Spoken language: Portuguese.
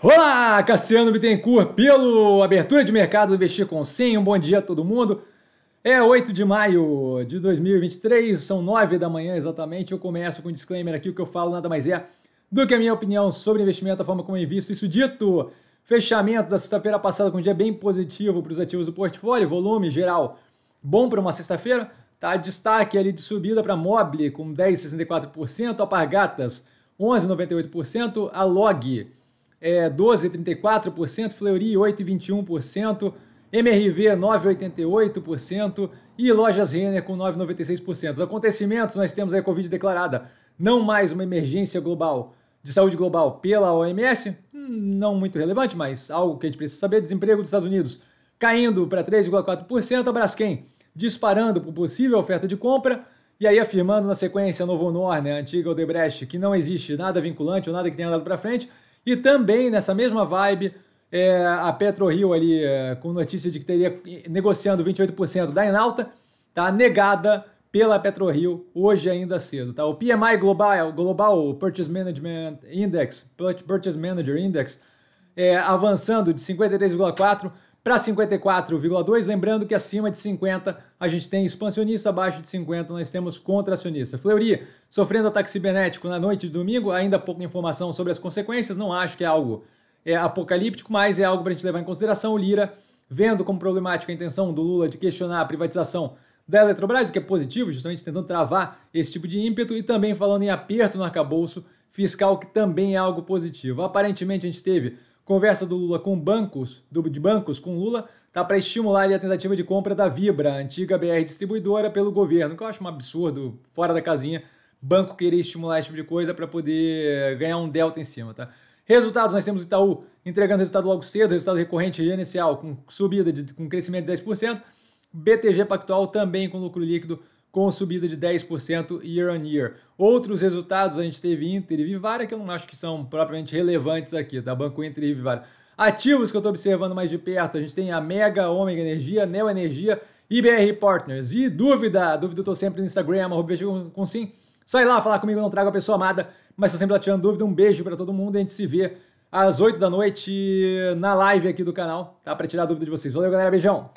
Olá, Cassiano Bittencourt, pelo Abertura de Mercado do Investir com Sim. Um bom dia a todo mundo. É 8 de maio de 2023, são 9 da manhã exatamente. Eu começo com um disclaimer aqui: o que eu falo nada mais é do que a minha opinião sobre investimento, a forma como eu invisto. Isso dito, fechamento da sexta-feira passada com um dia bem positivo para os ativos do portfólio, volume geral bom para uma sexta-feira. Tá? Destaque ali de subida para Mobile com 10,64%, Alpargatas 11,98%, a Log é, 12,34%, Fleury 8,21%, MRV 9,88% e Lojas Renner com 9,96%. Os acontecimentos, nós temos a Covid declarada não mais uma emergência global de saúde global pela OMS, hum, não muito relevante, mas algo que a gente precisa saber, desemprego dos Estados Unidos caindo para 3,4%, a Braskem disparando por possível oferta de compra, e aí afirmando na sequência a Novo Nord né, a antiga Odebrecht, que não existe nada vinculante ou nada que tenha dado para frente, e também nessa mesma vibe, é, a PetroRio ali é, com notícia de que teria negociando 28% da Enalta, tá negada pela PetroRio hoje ainda cedo, tá? O PMI Global, Global Purchase Management Index, Purchase Manager Index, é, avançando de 53,4 para 54,2. Lembrando que acima de 50 a gente tem expansionista, abaixo de 50 nós temos contracionista. Fleury sofrendo ataque cibernético na noite de domingo, ainda pouca informação sobre as consequências, não acho que é algo é, apocalíptico, mas é algo para a gente levar em consideração. O Lira vendo como problemática a intenção do Lula de questionar a privatização da Eletrobras, o que é positivo, justamente tentando travar esse tipo de ímpeto e também falando em aperto no arcabouço fiscal, que também é algo positivo. Aparentemente a gente teve Conversa do Lula com bancos, do, de bancos com Lula, tá para estimular a tentativa de compra da Vibra, antiga BR distribuidora, pelo governo, que eu acho um absurdo, fora da casinha, banco querer estimular esse tipo de coisa para poder ganhar um delta em cima, tá? Resultados, nós temos Itaú entregando resultado logo cedo, resultado recorrente inicial com subida, de, com crescimento de 10%, BTG Pactual também com lucro líquido com subida de 10% year on year. Outros resultados a gente teve Inter e Vivara, que eu não acho que são propriamente relevantes aqui, tá? Banco Inter e Vivara. Ativos que eu estou observando mais de perto, a gente tem a Mega, Ômega Energia, Neo Energia e BR Partners. E dúvida, dúvida eu tô sempre no Instagram, arroba com, com sim. Sai lá falar comigo, eu não trago a pessoa amada, mas tô sempre lá tirando dúvida. Um beijo para todo mundo e a gente se vê às 8 da noite na live aqui do canal, tá? Para tirar a dúvida de vocês. Valeu, galera, beijão!